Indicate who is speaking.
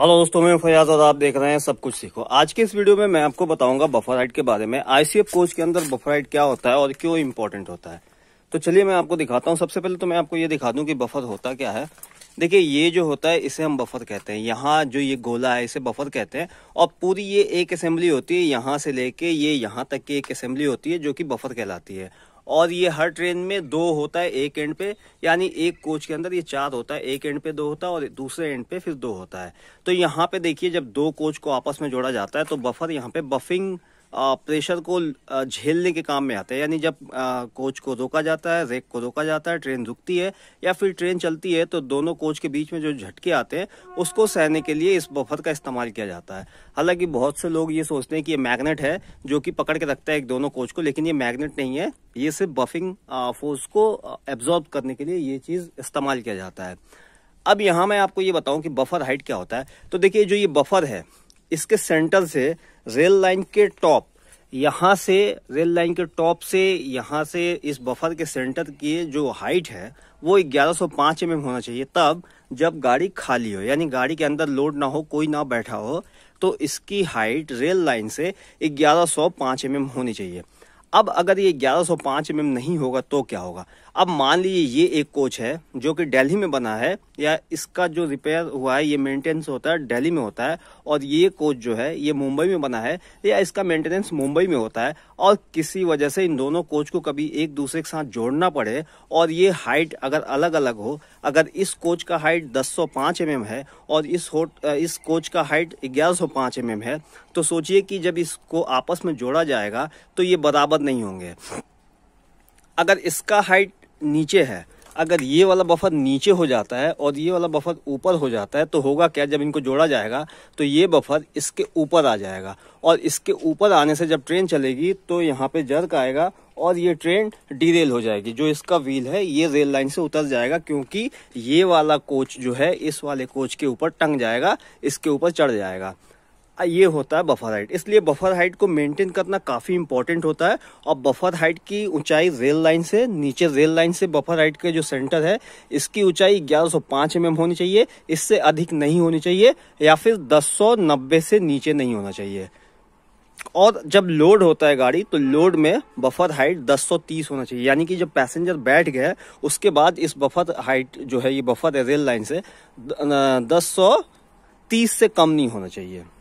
Speaker 1: hello दोस्तों मैं फयाज और आप देख रहे हैं सब कुछ सीखो आज के इस वीडियो में मैं आपको बताऊंगा बफर हाइट के बारे में आईसीएफ कोच के अंदर बफर हाइट क्या होता है और क्यों इम्पोर्टेंट होता है तो चलिए मैं आपको दिखाता हूँ सबसे पहले तो मैं आपको ये दिखा दूँ कि बफर होता क्या है देखिए ये जो होता है इसे हम बफर कहते हैं यहाँ जो ये गोला है इसे बफर कहते हैं और पूरी ये एक असेंबली होती है यहाँ से लेके ये यहाँ तक की एक असेंबली होती है जो कि बफर कहलाती है और ये हर ट्रेन में दो होता है एक एंड पे यानी एक कोच के अंदर ये चार होता है एक एंड पे दो होता है और दूसरे एंड पे फिर दो होता है तो यहाँ पे देखिए जब दो कोच को आपस में जोड़ा जाता है तो बफर यहाँ पे बफिंग प्रेशर को झेलने के काम में आते हैं यानी जब कोच को रोका जाता है रेक को रोका जाता है ट्रेन रुकती है या फिर ट्रेन चलती है तो दोनों कोच के बीच में जो झटके आते हैं उसको सहने के लिए इस बफर का इस्तेमाल किया जाता है हालांकि बहुत से लोग ये सोचते हैं कि ये मैग्नेट है जो कि पकड़ के रखता है एक दोनों कोच को लेकिन ये मैग्नेट नहीं है ये सिर्फ बफिंग फोर्स को एब्जॉर्ब करने के लिए ये चीज़ इस्तेमाल किया जाता है अब यहाँ मैं आपको ये बताऊँ कि बफर हाइट क्या होता है तो देखिए जो ये बफर है इसके सेंटर से रेल लाइन के टॉप यहाँ से रेल लाइन के टॉप से यहाँ से इस बफर के सेंटर की जो हाइट है वो 1105 एम mm होना चाहिए तब जब गाड़ी खाली हो यानी गाड़ी के अंदर लोड ना हो कोई ना बैठा हो तो इसकी हाइट रेल लाइन से 1105 एम mm होनी चाहिए अब अगर ये 1105 एम mm नहीं होगा तो क्या होगा अब मान लीजिए ये एक कोच है जो कि दिल्ली में बना है या इसका जो रिपेयर हुआ है ये मेंटेनेंस होता है दिल्ली में होता है और ये कोच जो है ये मुंबई में बना है या इसका मेंटेनेंस मुंबई में होता है और किसी वजह से इन दोनों कोच को कभी एक दूसरे के साथ जोड़ना पड़े और ये हाइट अगर अलग अलग हो अगर इस कोच का हाइट दस एम mm है और इस इस कोच का हाइट ग्यारह एम mm है तो सोचिए कि जब इसको आपस में जोड़ा जाएगा तो ये बराबर नहीं होंगे अगर इसका हाइट नीचे है अगर ये वाला बफर नीचे हो जाता है और ये वाला बफर ऊपर हो जाता है तो होगा क्या जब इनको जोड़ा जाएगा तो ये बफर इसके ऊपर आ जाएगा और इसके ऊपर आने से जब ट्रेन चलेगी तो यहाँ पे जर्क आएगा और ये ट्रेन डीरेल हो जाएगी जो इसका व्हील है ये रेल लाइन से उतर जाएगा क्योंकि ये वाला कोच जो है इस वाले कोच के ऊपर टंग जाएगा इसके ऊपर चढ़ जाएगा ये होता है बफर हाइट इसलिए बफर हाइट को मेंटेन करना काफ़ी इंपॉर्टेंट होता है और बफर हाइट की ऊंचाई रेल लाइन से नीचे रेल लाइन से बफर हाइट का जो सेंटर है इसकी ऊंचाई 1105 एम mm होनी चाहिए इससे अधिक नहीं होनी चाहिए या फिर 1090 से नीचे नहीं होना चाहिए और जब लोड होता है गाड़ी तो लोड में बफर हाइट 1030 होना चाहिए यानी कि जब पैसेंजर बैठ गए उसके बाद इस बफर हाइट जो है ये बफर है रेल लाइन से 1030 से कम नहीं होना चाहिए